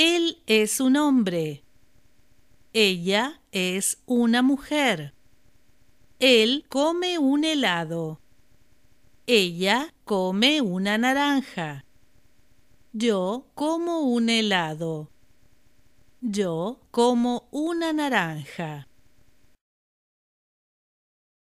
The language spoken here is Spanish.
Él es un hombre. Ella es una mujer. Él come un helado. Ella come una naranja. Yo como un helado. Yo como una naranja.